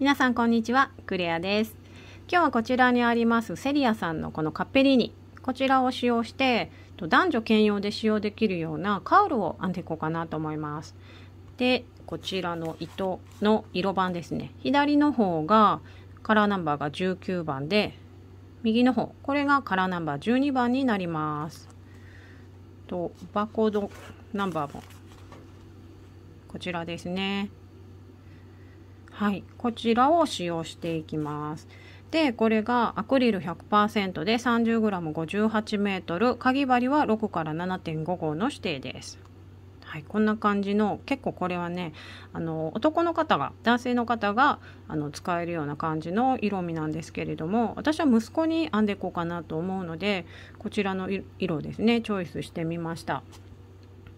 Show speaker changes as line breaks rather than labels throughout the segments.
皆さんこんにちはクレアです今日はこちらにありますセリアさんのこのカッペリーニこちらを使用して男女兼用で使用できるようなカウルを編んでいこうかなと思いますでこちらの糸の色番ですね左の方がカラーナンバーが19番で右の方これがカラーナンバー12番になりますとバーコードナンバーもこちらですねはいこちらを使用していきますでこれがアクリル100%で 30g58m かぎ針は6から7.5号の指定ですはい、こんな感じの結構これはねあの男の方が男性の方があの使えるような感じの色味なんですけれども私は息子に編んでいこうかなと思うのでこちらの色ですねチョイスしてみました。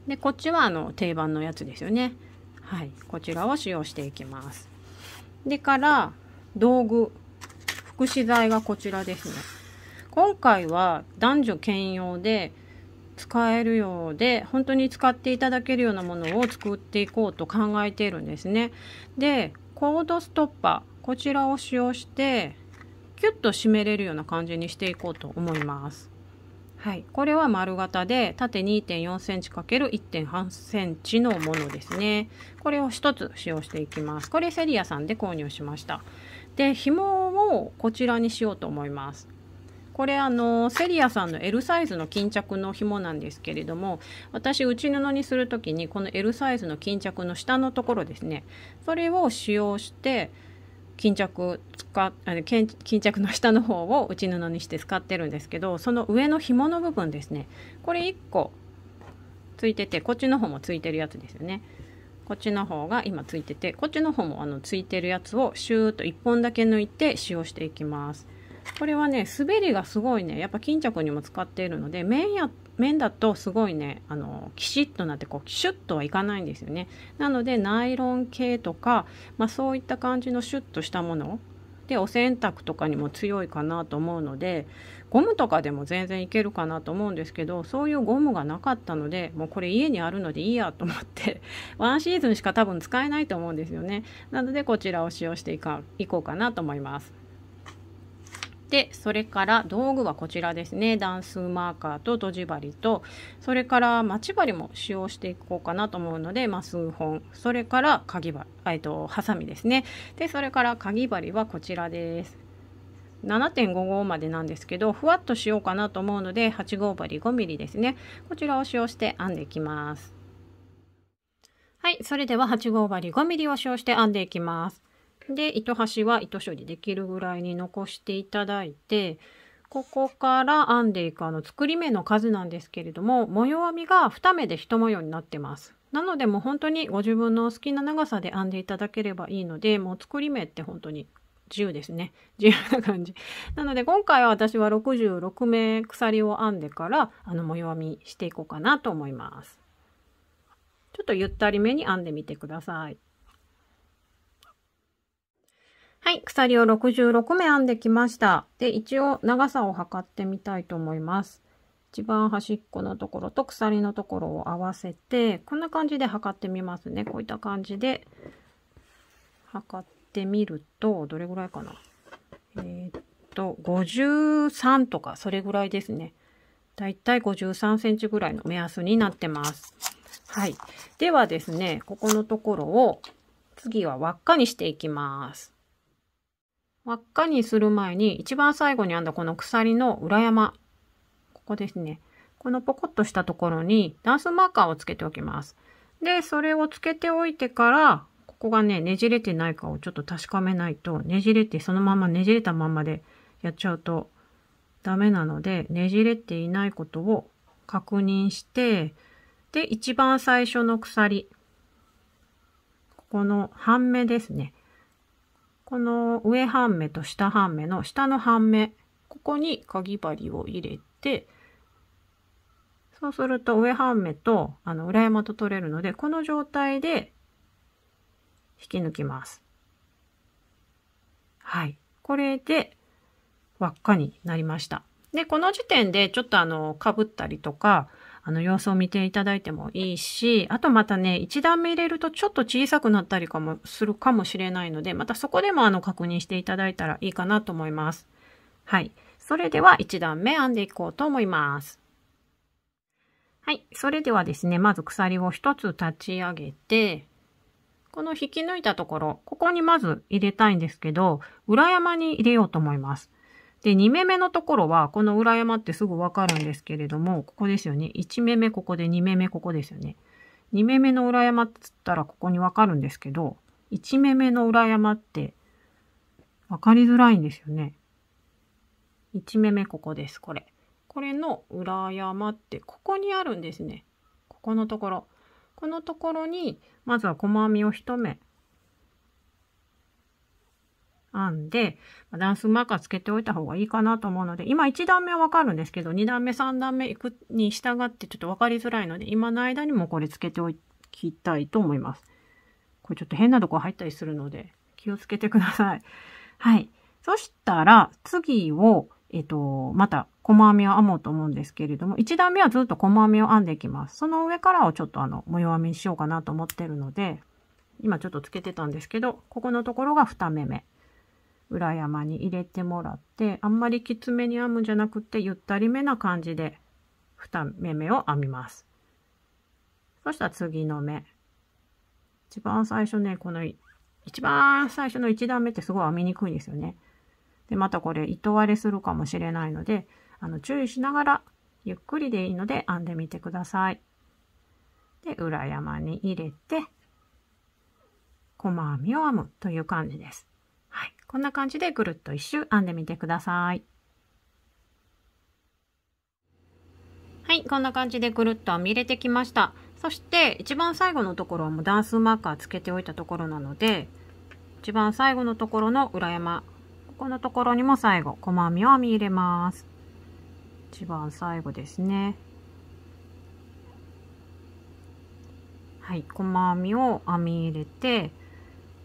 でこっちはあの定番のやつですよね。はい、こちらを使用していきます。でから道具福祉材がこちらですね。今回は男女兼用で使えるようで本当に使っていただけるようなものを作っていこうと考えているんですね。でコードストッパーこちらを使用してキュッと締めれるような感じにしていこうと思います。はい、これは丸型で縦 2.4cm×1.8cm のものですね。これを1つ使用していきます。これセリアさんで購入しました。で、紐をこちらにしようと思います。これあのセリアさんの L サイズの巾着の紐なんですけれども私内布にする時にこの L サイズの巾着の下のところですねそれを使用して巾着使あ巾着の下の方を内布にして使ってるんですけどその上の紐の部分ですねこれ1個ついててこっちの方もついてるやつですよねこっちの方が今ついててこっちの方もあのついてるやつをシューッと1本だけ抜いて使用していきます。これはね滑りがすごいねやっぱ巾着にも使っているので面や面だとすごいねあのきしっとなってこうシュッとはいかないんですよねなのでナイロン系とか、まあ、そういった感じのシュッとしたものでお洗濯とかにも強いかなと思うのでゴムとかでも全然いけるかなと思うんですけどそういうゴムがなかったのでもうこれ家にあるのでいいやと思って ワンシーズンしか多分使えないと思うんですよねなのでこちらを使用していこうかなと思います。でそれから道具はこちらですね段数マーカーととじ針とそれから待ち針も使用していこうかなと思うので、まあ、数本それからかぎ針えっとハサミですねでそれからかぎ針はこちらです7.55までなんですけどふわっとしようかなと思うので8号針 5mm ですねこちらを使用して編んでいきますはいそれでは8号針 5mm を使用して編んでいきますで糸端は糸処理できるぐらいに残していただいてここから編んでいくあの作り目の数なんですけれども模様編みが2目で1模様になってます。なのでもう本当にご自分の好きな長さで編んでいただければいいのでもう作り目って本当に自由ですね 自由な感じなので今回は私は66目鎖を編んでからあの模様編みしていこうかなと思いますちょっとゆったりめに編んでみてくださいはい、鎖を66目編んできました。で、一応長さを測ってみたいと思います。一番端っこのところと鎖のところを合わせて、こんな感じで測ってみますね。こういった感じで測ってみると、どれぐらいかな。えー、っと、53とか、それぐらいですね。だいたい53センチぐらいの目安になってます。はい。ではですね、ここのところを次は輪っかにしていきます。輪っかにする前に一番最後に編んだこの鎖の裏山ここですねこのポコッとしたところにダンスマーカーをつけておきますでそれをつけておいてからここがねねじれてないかをちょっと確かめないとねじれてそのままねじれたままでやっちゃうとダメなのでねじれていないことを確認してで一番最初の鎖ここの半目ですねこの上半目と下半目の下の半目ここにかぎ針を入れてそうすると上半目とあの裏山と取れるのでこの状態で引き抜きます。はい。これで輪っかになりました。で、この時点でちょっとあの、かぶったりとか、あの様子を見ていただいてもいいし、あとまたね、1段目入れるとちょっと小さくなったりかもするかもしれないので、またそこでもあの確認していただいたらいいかなと思います。はい。それでは1段目編んでいこうと思います。はい。それではですね、まず鎖を1つ立ち上げて、この引き抜いたところ、ここにまず入れたいんですけど、裏山に入れようと思います。で、2目目のところは、この裏山ってすぐわかるんですけれども、ここですよね。1目目ここで、2目目ここですよね。2目目の裏山って言ったらここにわかるんですけど、1目目の裏山ってわかりづらいんですよね。1目目ここです、これ。これの裏山ってここにあるんですね。ここのところ。このところに、まずは細編みを1目編んで、ダンスマーカーつけておいた方がいいかなと思うので、今1段目はわかるんですけど、2段目、3段目行くに従ってちょっとわかりづらいので、今の間にもこれつけておきたいと思います。これちょっと変なとこ入ったりするので、気をつけてください。はい。そしたら、次を、えっと、また、細編みを編もうと思うんですけれども、1段目はずっと細編みを編んでいきます。その上からをちょっとあの、模様編みにしようかなと思ってるので、今ちょっとつけてたんですけど、ここのところが2目目。裏山に入れてもらってあんまりきつめに編むんじゃなくてゆったりめな感じで2目目を編みます。そしたら次の目。一番最初ね、この一番最初の1段目ってすごい編みにくいんですよね。で、またこれ糸割れするかもしれないので、あの注意しながらゆっくりでいいので編んでみてください。で、裏山に入れて、細編みを編むという感じです。こんな感じでぐるっと1周編んでみてください。はい、こんな感じでぐるっと編み入れてきました。そして一番最後のところはもう段数マーカーつけておいたところなので、一番最後のところの裏山、ここのところにも最後、細編みを編み入れます。一番最後ですね。はい、細編みを編み入れて、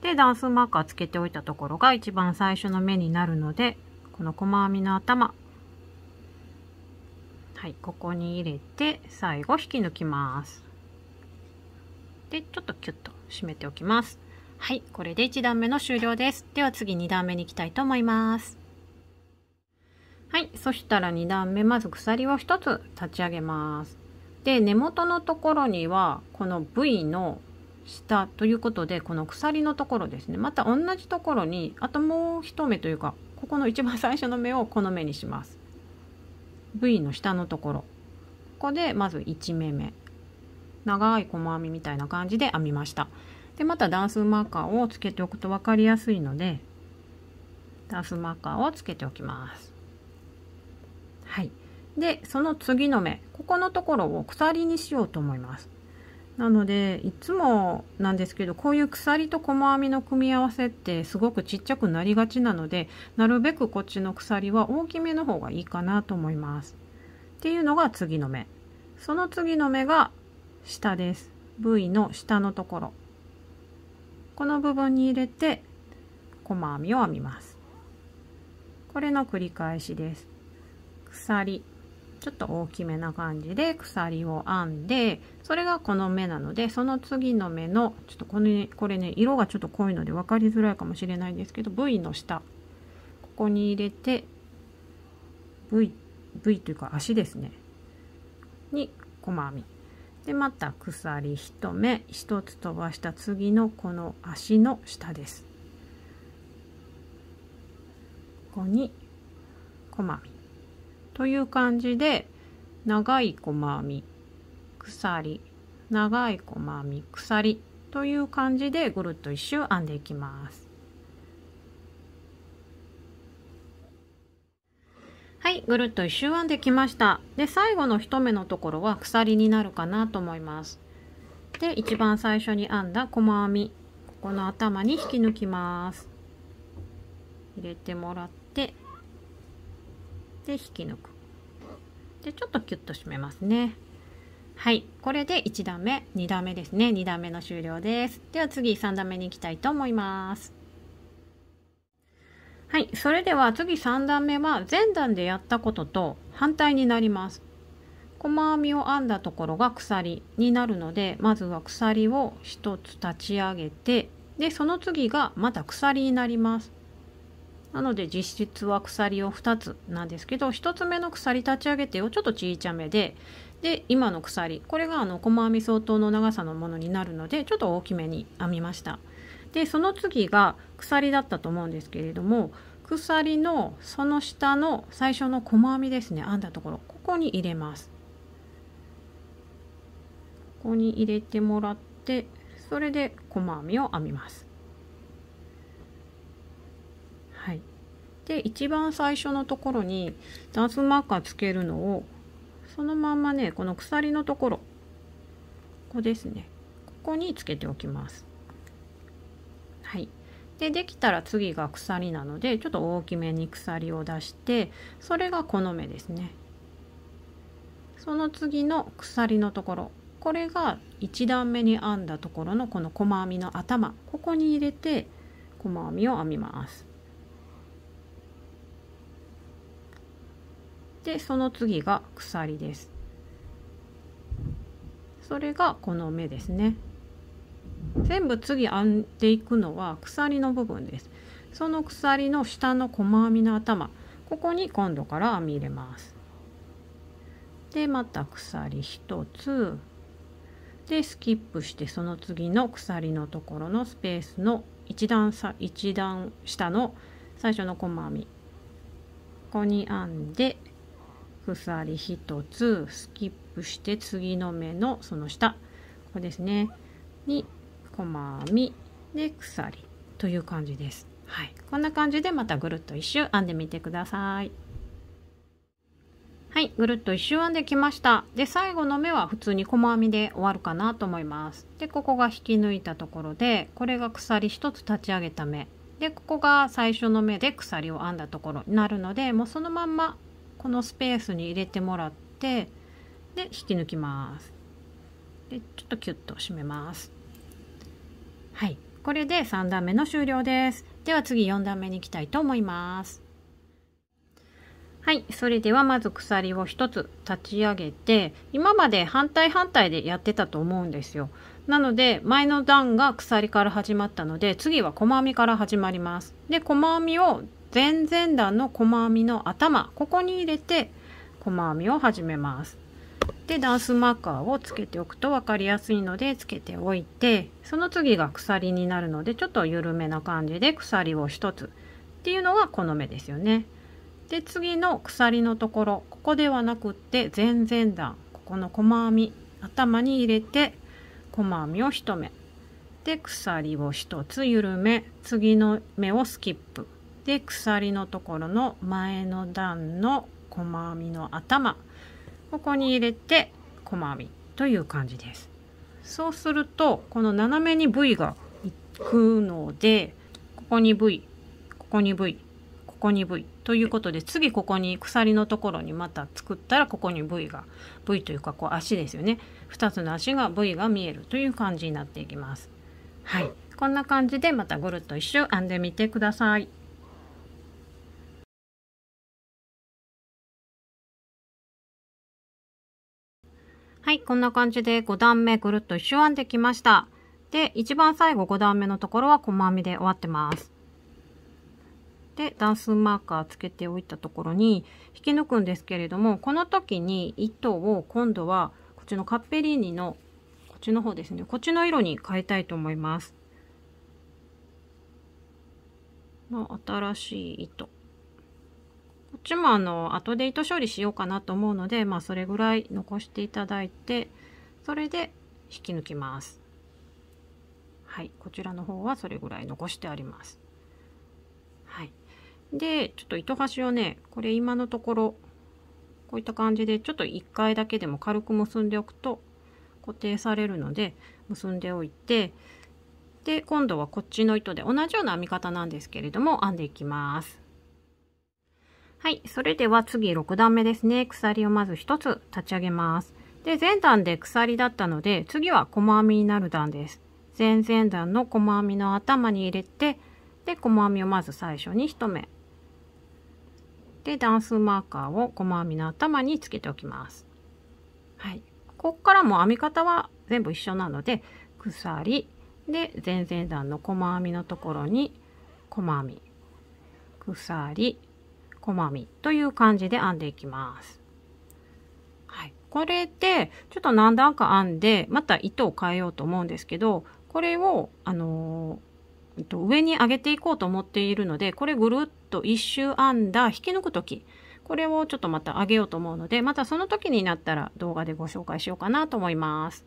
で段数マーカーつけておいたところが一番最初の目になるのでこの細編みの頭はいここに入れて最後引き抜きますでちょっとキュッと締めておきますはいこれで1段目の終了ですでは次2段目に行きたいと思いますはいそしたら2段目まず鎖を1つ立ち上げますで根元のところにはこの V のしたということでこの鎖のところですねまた同じところにあともう1目というかここの一番最初の目をこの目にします V の下のところここでまず1目目長い細編みみたいな感じで編みましたでまた段数マーカーをつけておくと分かりやすいので段数マーカーをつけておきますはいでその次の目ここのところを鎖にしようと思いますなのでいつもなんですけどこういう鎖と細編みの組み合わせってすごくちっちゃくなりがちなのでなるべくこっちの鎖は大きめの方がいいかなと思います。っていうのが次の目。その次の目が下です。V の下のところ。この部分に入れて細編みを編みます。これの繰り返しです。鎖ちょっと大きめな感じで鎖を編んでそれがこの目なのでその次の目のちょっとこれこれね色がちょっと濃いので分かりづらいかもしれないんですけど V の下ここに入れて V, v というか足ですねに細編みでまた鎖1目1つ飛ばした次のこの足の下ですここに細編みという感じで長い細編み鎖長い細編み鎖という感じでぐるっと一周編んでいきます。はい、ぐるっと一周編んできました。で、最後の一目のところは鎖になるかなと思います。で、一番最初に編んだ細編み、ここの頭に引き抜きます。入れてもらって、で引き抜くでちょっとキュッと締めますねはいこれで1段目2段目ですね2段目の終了ですでは次3段目に行きたいと思いますはいそれでは次3段目は前段でやったことと反対になります細編みを編んだところが鎖になるのでまずは鎖を1つ立ち上げてでその次がまた鎖になりますなので実質は鎖を2つなんですけど1つ目の鎖立ち上げてをちょっと小さめでで今の鎖これがあの細編み相当の長さのものになるのでちょっと大きめに編みました。でその次が鎖だったと思うんですけれども鎖のその下の最初の細編みですね編んだところここに入れます。ここに入れてもらってそれで細編みを編みます。で一番最初のところにダンスマーカーつけるのをそのまんまねこの鎖のところここですねここにつけておきます。はい、でできたら次が鎖なのでちょっと大きめに鎖を出してそれがこの目ですね。その次の鎖のところこれが1段目に編んだところのこの細編みの頭ここに入れて細編みを編みます。でその次が鎖ですそれがこの目ですね全部次編んでいくのは鎖の部分ですその鎖の下の細編みの頭ここに今度から編み入れますでまた鎖1つでスキップしてその次の鎖のところのスペースの1段さ1段下の最初の細編みここに編んで鎖1つスキップして次の目のその下ここですねに細編みで鎖という感じです。はい、こんな感じでまたぐるっと1周編んでみてください。はい、ぐるっと1周編んできました。で、最後の目は普通に細編みで終わるかなと思います。で、ここが引き抜いたところで、これが鎖1つ立ち上げた目。で、ここが最初の目で鎖を編んだところになるので、もうそのまんまこのスペースに入れてもらってで引き抜きますでちょっとキュッと締めますはいこれで3段目の終了ですでは次4段目に行きたいと思いますはいそれではまず鎖を1つ立ち上げて今まで反対反対でやってたと思うんですよなので前の段が鎖から始まったので次は細編みから始まりますで細編みを前々段の細編みの頭ここに入れて細編みを始めますでダンスマーカーをつけておくと分かりやすいのでつけておいてその次が鎖になるのでちょっと緩めな感じで鎖を1つっていうのがこの目ですよねで次の鎖のところここではなくって前々段ここの細編み頭に入れて細編みを1目で鎖を1つ緩め次の目をスキップで鎖のところの前の段の細編みの頭ここに入れて細編みという感じですそうするとこの斜めに V がいくのでここに V ここに V ここに V ということで次ここに鎖のところにまた作ったらここに V が V というかこう足ですよね2つの足が V が見えるという感じになっていきますはいこんな感じでまたぐるっと一周編んでみてくださいはい、こんな感じで5段目ぐるっと一周編んできました。で、一番最後5段目のところは細編みで終わってます。で、段数マーカーつけておいたところに引き抜くんですけれども、この時に糸を今度はこっちのカッペリーニのこっちの方ですね、こっちの色に変えたいと思います。あ、新しい糸。っちもあの後で糸処理しようかなと思うので、まあ、それぐらい残していただいてそれで引き抜きます。はい、こちらの方はそれぐらい残してあります。はい、でちょっと糸端をねこれ今のところこういった感じでちょっと1回だけでも軽く結んでおくと固定されるので結んでおいてで今度はこっちの糸で同じような編み方なんですけれども編んでいきます。はい。それでは次6段目ですね。鎖をまず1つ立ち上げます。で、前段で鎖だったので、次は細編みになる段です。前々段の細編みの頭に入れて、で、細編みをまず最初に1目。で、段数マーカーを細編みの頭につけておきます。はい。ここからも編み方は全部一緒なので、鎖、で、前々段の細編みのところに、細編み、鎖、細編みという感じで編んでいきます。はい、これでちょっと何段か編んでまた糸を変えようと思うんですけどこれを、あのー、上に上げていこうと思っているのでこれぐるっと一周編んだ引き抜く時これをちょっとまた上げようと思うのでまたその時になったら動画でご紹介しようかなと思います。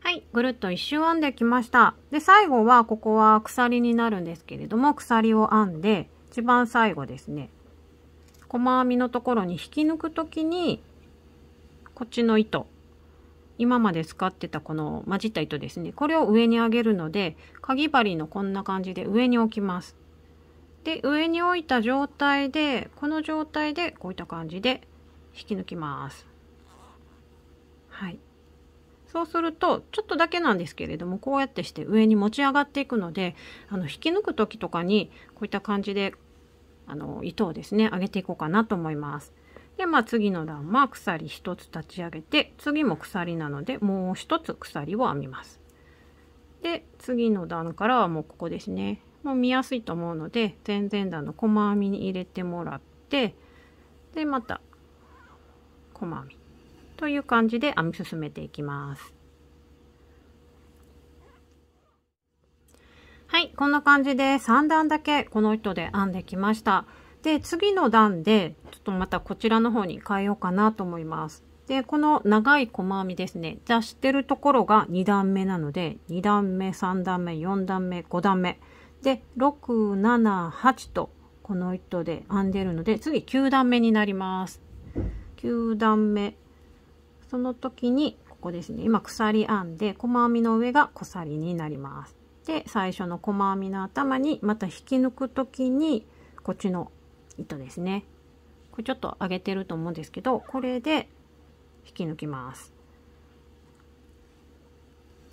はい、ぐるっと一周編んできました。で、最後は、ここは鎖になるんですけれども、鎖を編んで、一番最後ですね細編みのところに引き抜く時にこっちの糸今まで使ってたこの混じった糸ですねこれを上に上げるのでかぎ針のこんな感じで上に置きますで上に置いた状態でこの状態でこういった感じで引き抜きますはいそうするとちょっとだけなんですけれどもこうやってして上に持ち上がっていくのであの引き抜く時とかにこういった感じであの糸をですね上げていこうかなと思います。でまあ次の段は鎖1つ立ち上げて次も鎖なのでもう1つ鎖を編みます。で次の段からはもうここですねもう見やすいと思うので前々段の細編みに入れてもらってでまた細編みという感じで編み進めていきます。はい、こんな感じで3段だけこの糸で編んできました。で、次の段で、ちょっとまたこちらの方に変えようかなと思います。で、この長い細編みですね、じゃあ、知ってるところが2段目なので、2段目、3段目、4段目、5段目。で、6、7、8と、この糸で編んでるので、次9段目になります。9段目。その時に、ここですね、今鎖編んで、細編みの上が鎖になります。で最初の細編みの頭にまた引き抜く時にこっちの糸ですねこれちょっと上げてると思うんですけどこれで引き抜きます。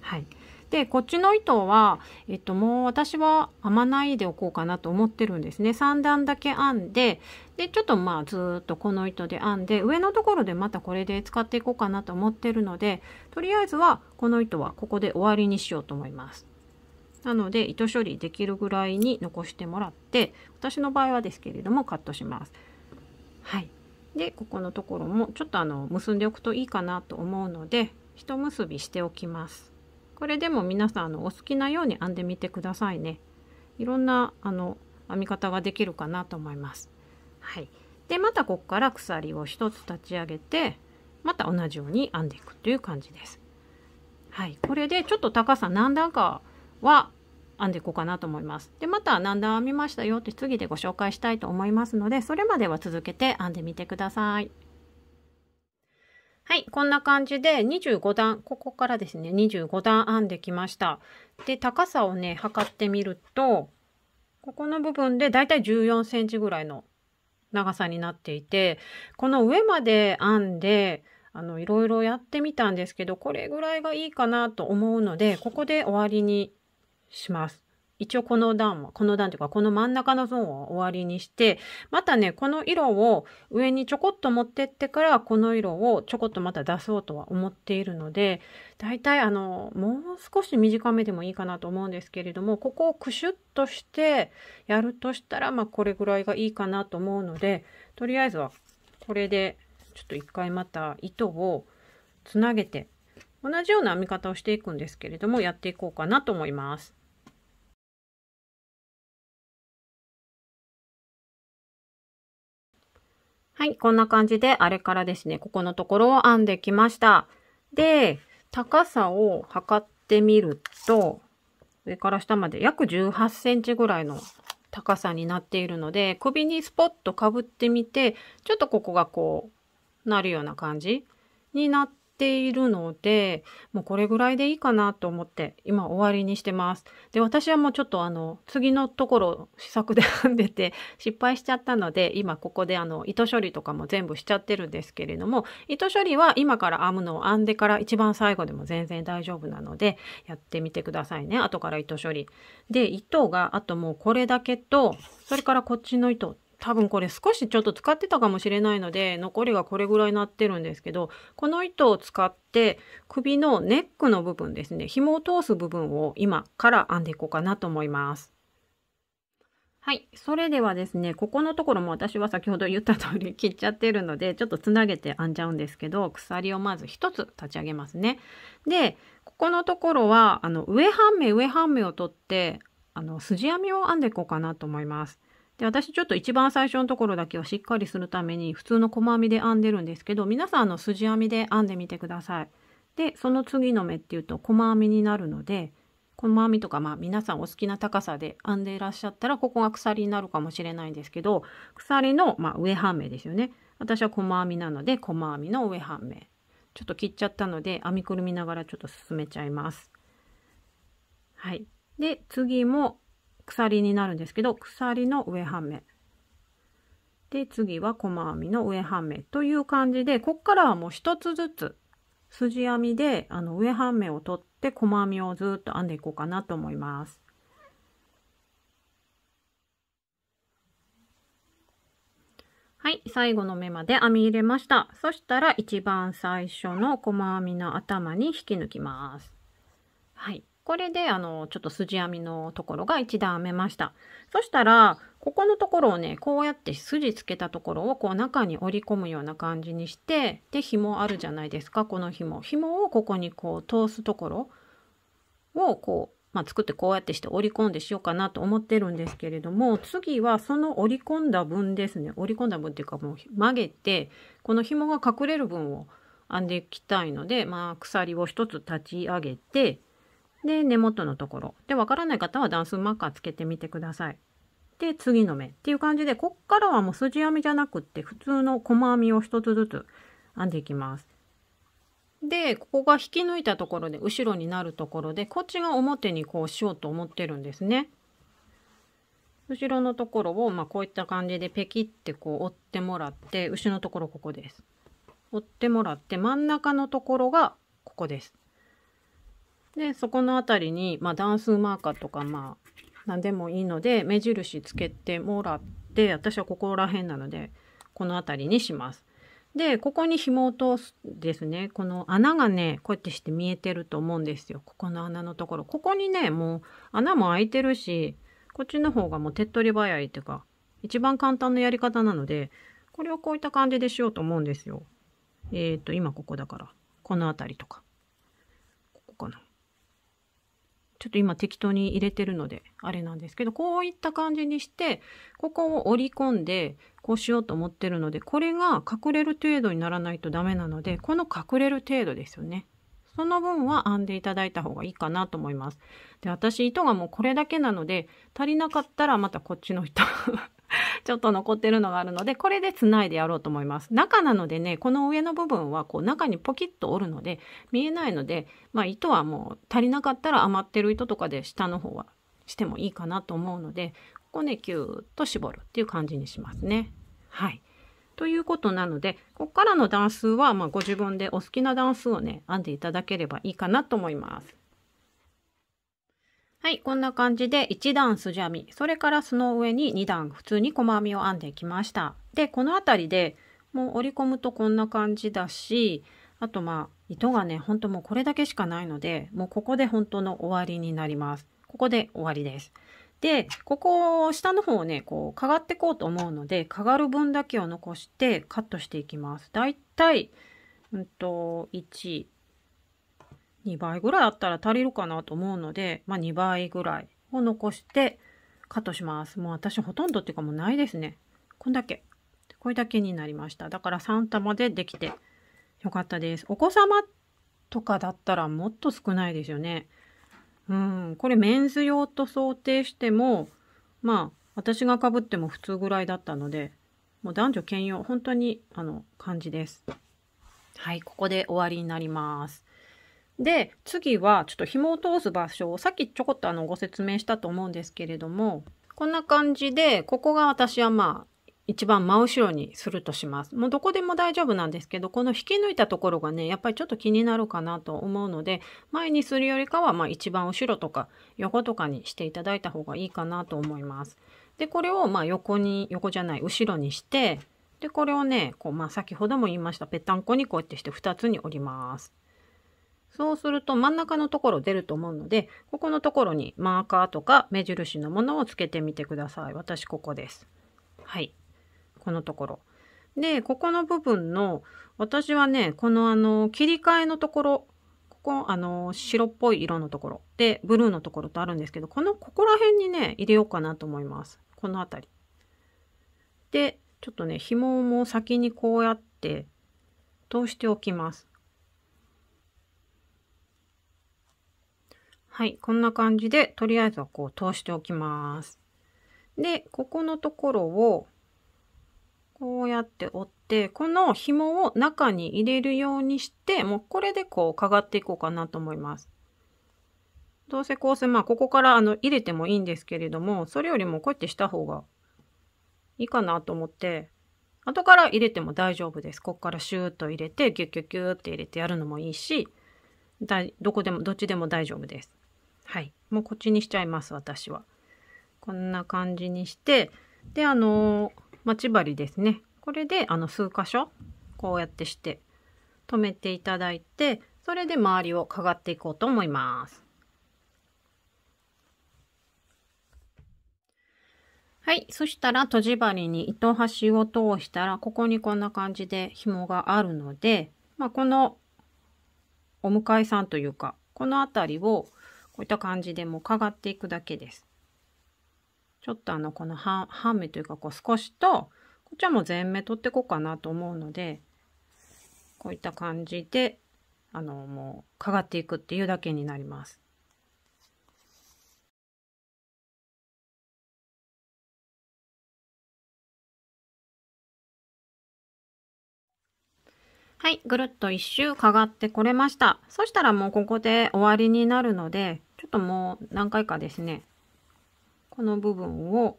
はい、でこっちの糸は、えっと、もう私は編まないでおこうかなと思ってるんですね3段だけ編んででちょっとまあずっとこの糸で編んで上のところでまたこれで使っていこうかなと思ってるのでとりあえずはこの糸はここで終わりにしようと思います。なので糸処理できるぐらいに残してもらって私の場合はですけれどもカットします。はいでここのところもちょっとあの結んでおくといいかなと思うので一結びしておきます。これでも皆さんあのお好きなように編んでみてくださいね。いろんなあの編み方ができるかなと思います。はい、でまたここから鎖を1つ立ち上げてまた同じように編んでいくという感じです。はい、これでちょっと高さ何段かは編んでいこうかなと思います。で、また何段編みましたよって次でご紹介したいと思いますので、それまでは続けて編んでみてください。はい、こんな感じで25段、ここからですね、25段編んできました。で、高さをね、測ってみると、ここの部分でだいたい14センチぐらいの長さになっていて、この上まで編んで、あの、いろいろやってみたんですけど、これぐらいがいいかなと思うので、ここで終わりにします。一応この段は、この段というかこの真ん中のゾーンは終わりにして、またね、この色を上にちょこっと持ってってから、この色をちょこっとまた出そうとは思っているので、だいたいあの、もう少し短めでもいいかなと思うんですけれども、ここをクシュッとしてやるとしたら、まあこれぐらいがいいかなと思うので、とりあえずはこれで、ちょっと一回また糸をつなげて、同じような編み方をしていくんですけれども、やっていこうかなと思います。はい、こんな感じで、あれからですね、ここのところを編んできました。で、高さを測ってみると、上から下まで約18センチぐらいの高さになっているので、首にスポッとかぶってみて、ちょっとここがこう、なるような感じになっているので、もうこれぐらいでいいかなと思って、今終わりにしてます。で、私はもうちょっとあの、次のところ試作で編んでて失敗しちゃったので、今ここであの、糸処理とかも全部しちゃってるんですけれども、糸処理は今から編むのを編んでから一番最後でも全然大丈夫なので、やってみてくださいね。後から糸処理。で、糸があともうこれだけと、それからこっちの糸多分これ少しちょっと使ってたかもしれないので残りがこれぐらいになってるんですけどこの糸を使って首のネックの部分ですね紐を通す部分を今から編んでいこうかなと思います。はい。それではですね、ここのところも私は先ほど言った通り切っちゃってるので、ちょっとつなげて編んじゃうんですけど、鎖をまず1つ立ち上げますね。で、ここのところは、あの、上半目上半目を取って、あの、筋編みを編んでいこうかなと思います。で、私ちょっと一番最初のところだけをしっかりするために普通の細編みで編んでるんですけど、皆さんの筋編みで編んでみてください。で、その次の目っていうと細編みになるので、細編みとかまあ皆さんお好きな高さで編んでいらっしゃったら、ここが鎖になるかもしれないんですけど、鎖のまあ、上半目ですよね。私は細編みなので、細編みの上半目。ちょっと切っちゃったので、編みくるみながらちょっと進めちゃいます。はい。で、次も鎖になるんですけど鎖の上半目で次は細編みの上半目という感じでこっからはもう一つずつ筋編みであの上半目を取って細編みをずっと編んでいこうかなと思います。はい、最後の目まで編み入れました。そしたら一番最初の細編みの頭に引き抜きます。はい。これであのちょっと筋編みのところが1段編めましたそしたらここのところをねこうやって筋つけたところをこう中に折り込むような感じにしてで紐あるじゃないですかこの紐紐をここにこう通すところをこう、まあ、作ってこうやってして折り込んでしようかなと思ってるんですけれども次はその折り込んだ分ですね折り込んだ分っていうかもう曲げてこの紐が隠れる分を編んでいきたいので、まあ、鎖を1つ立ち上げてで根元のところでわからない方は段数マーカーつけてみてくださいで次の目っていう感じでこっからはもう筋編みじゃなくって普通の細編みを1つずつ編んでいきますでここが引き抜いたところで後ろになるところでこっちが表にこうしようと思ってるんですね後ろのところを、まあ、こういった感じでペキってこう折ってもらって後ろのところここです折ってもらって真ん中のところがここですでそこの辺りに、まあ、段数マーカーとかまあ何でもいいので目印つけてもらって私はここら辺なのでこの辺りにします。でここに紐を通すですねこの穴がねこうやってして見えてると思うんですよここの穴のところここにねもう穴も開いてるしこっちの方がもう手っ取り早いっていうか一番簡単なやり方なのでこれをこういった感じでしようと思うんですよ。えっ、ー、と今ここだからこの辺りとかここかな。ちょっと今適当に入れてるのであれなんですけどこういった感じにしてここを折り込んでこうしようと思ってるのでこれが隠れる程度にならないとダメなのでこの隠れる程度ですよねその分は編んでいただいた方がいいかなと思いますで私糸がもうこれだけなので足りなかったらまたこっちの糸 ちょっと残ってるのがあるので、これで繋いでやろうと思います。中なのでね、この上の部分はこう中にポキッと折るので、見えないので、まあ糸はもう足りなかったら余ってる糸とかで下の方はしてもいいかなと思うので、ここね、キューッと絞るっていう感じにしますね。はい。ということなので、ここからの段数は、まあ、ご自分でお好きな段数をね、編んでいただければいいかなと思います。はい、こんな感じで1段すじ編み、それからその上に2段普通に細編みを編んでいきました。で、この辺りでもう折り込むとこんな感じだし、あとまあ糸がね、ほんともうこれだけしかないので、もうここで本当の終わりになります。ここで終わりです。で、ここ下の方をね、こうかがってこうと思うので、かがる分だけを残してカットしていきます。だいたい、うんと、1、2倍ぐらいあったら足りるかなと思うので、まあ、2倍ぐらいを残してカットします。もう私ほとんどっていうかもうないですね。こんだけ。これだけになりました。だから3玉でできてよかったです。お子様とかだったらもっと少ないですよね。うん、これメンズ用と想定しても、まあ、私がかぶっても普通ぐらいだったので、もう男女兼用、本当に、あの、感じです。はい、ここで終わりになります。で、次はちょっと紐を通す場所をさっきちょこっとあのご説明したと思うんですけれども、こんな感じで、ここが私はまあ、一番真後ろにするとします。もうどこでも大丈夫なんですけど、この引き抜いたところがね、やっぱりちょっと気になるかなと思うので、前にするよりかは、まあ一番後ろとか横とかにしていただいた方がいいかなと思います。で、これをまあ横に、横じゃない、後ろにして、で、これをね、こう、まあ先ほども言いました、ぺったんこにこうやってして2つに折ります。そうすると真ん中のところ出ると思うので、ここのところにマーカーとか目印のものをつけてみてください。私ここです。はい。このところ。で、ここの部分の、私はね、このあの、切り替えのところ、ここ、あの、白っぽい色のところで、ブルーのところとあるんですけど、この、ここら辺にね、入れようかなと思います。この辺り。で、ちょっとね、紐も先にこうやって通しておきます。はい、こんな感じで、とりあえずはこう通しておきます。で、ここのところを、こうやって折って、この紐を中に入れるようにして、もうこれでこうかがっていこうかなと思います。どうせこうせ、まあここからあの入れてもいいんですけれども、それよりもこうやってした方がいいかなと思って、後から入れても大丈夫です。ここからシューッと入れて、ギュッギュッギュッって入れてやるのもいいし、どこでも、どっちでも大丈夫です。はいもうこっちにしちゃいます私はこんな感じにしてであの待ち針ですねこれであの数箇所こうやってして止めていただいてそれで周りをかがっていこうと思いますはい。そしたら、とじ針に糸端を通したら、ここにこんな感じで紐があるので、まあ、このお向かいさんというか、この辺りをういった感じでもうかがっていくだけです。ちょっとあのこの半目というかこう少しとこっちはもう全目取っていこうかなと思うのでこういった感じであのもうかがっていくっていうだけになります。はい、ぐるっと一周かがってこれました。そしたらもうここで終わりになるので、ちょっともう何回かですね、この部分を、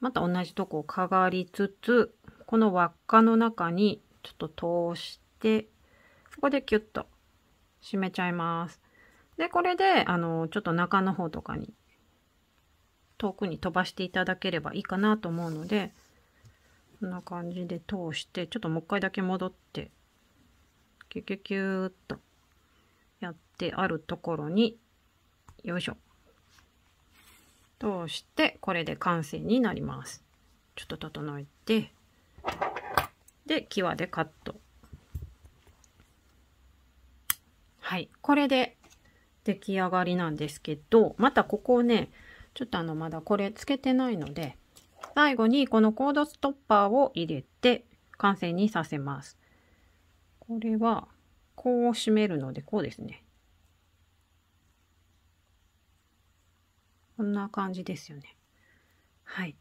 また同じとこをかがりつつ、この輪っかの中にちょっと通して、ここでキュッと締めちゃいます。で、これで、あの、ちょっと中の方とかに、遠くに飛ばしていただければいいかなと思うので、こんな感じで通して、ちょっともう一回だけ戻って、キュキュキューっとやってあるところに、よいしょ。通して、これで完成になります。ちょっと整えて、で、際でカット。はい。これで出来上がりなんですけど、またここをね、ちょっとあの、まだこれつけてないので、最後にこのコードストッパーを入れて完成にさせます。これは、こう締めるので、こうですね。こんな感じですよね。はい。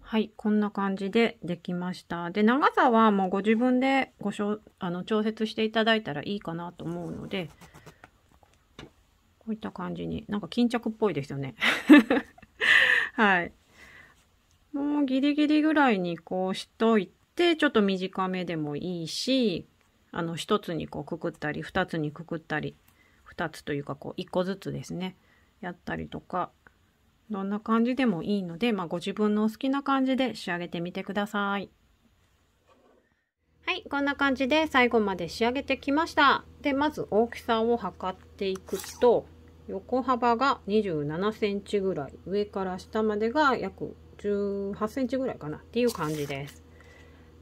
はい、こんな感じでできました。で、長さはもうご自分でごしょあの調節していただいたらいいかなと思うので、こういった感じに、なんか巾着っぽいですよね。はい。ギリギリぐらいにこうしといて、ちょっと短めでもいいし、あの、1つにこうくくったり、2つにくくったり、2つというかこう1個ずつですね、やったりとか、どんな感じでもいいので、まあ、ご自分の好きな感じで仕上げてみてください。はい、こんな感じで最後まで仕上げてきました。で、まず大きさを測っていくと、横幅が27センチぐらい、上から下までが約18センチぐらいかなっていう感じです。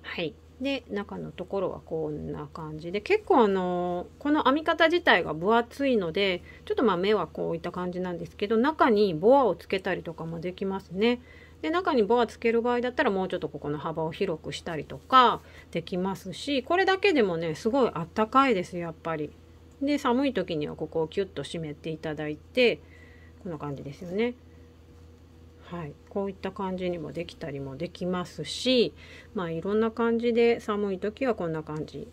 はい。で、中のところはこんな感じで、結構あの、この編み方自体が分厚いので、ちょっとまあ目はこういった感じなんですけど、中にボアをつけたりとかもできますね。で、中にボアつける場合だったらもうちょっとここの幅を広くしたりとかできますし、これだけでもね、すごいあったかいですやっぱり。で、寒い時にはここをキュッと締めていただいて、こんな感じですよね。はい、こういった感じにもできたりもできますし、まあ、いろんな感じで寒い時はこんな感じ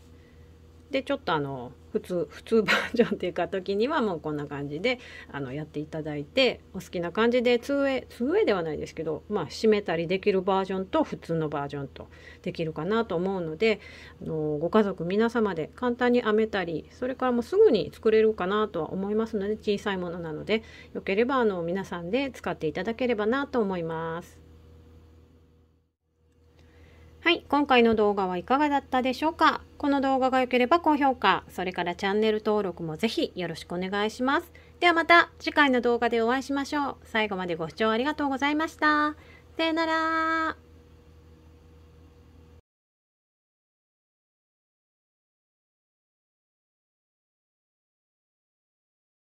でちょっとあの普通普通バージョンっていうか時にはもうこんな感じであのやっていただいてお好きな感じで 2way, 2way ではないですけど、まあ、締めたりできるバージョンと普通のバージョンとできるかなと思うのであのご家族皆様で簡単に編めたりそれからもうすぐに作れるかなとは思いますので小さいものなのでよければあの皆さんで使っていただければなと思います。はい、今回の動画はいかがだったでしょうかこの動画が良ければ高評価、それからチャンネル登録もぜひよろしくお願いします。ではまた次回の動画でお会いしましょう。最後までご視聴ありがとうございました。さよなら。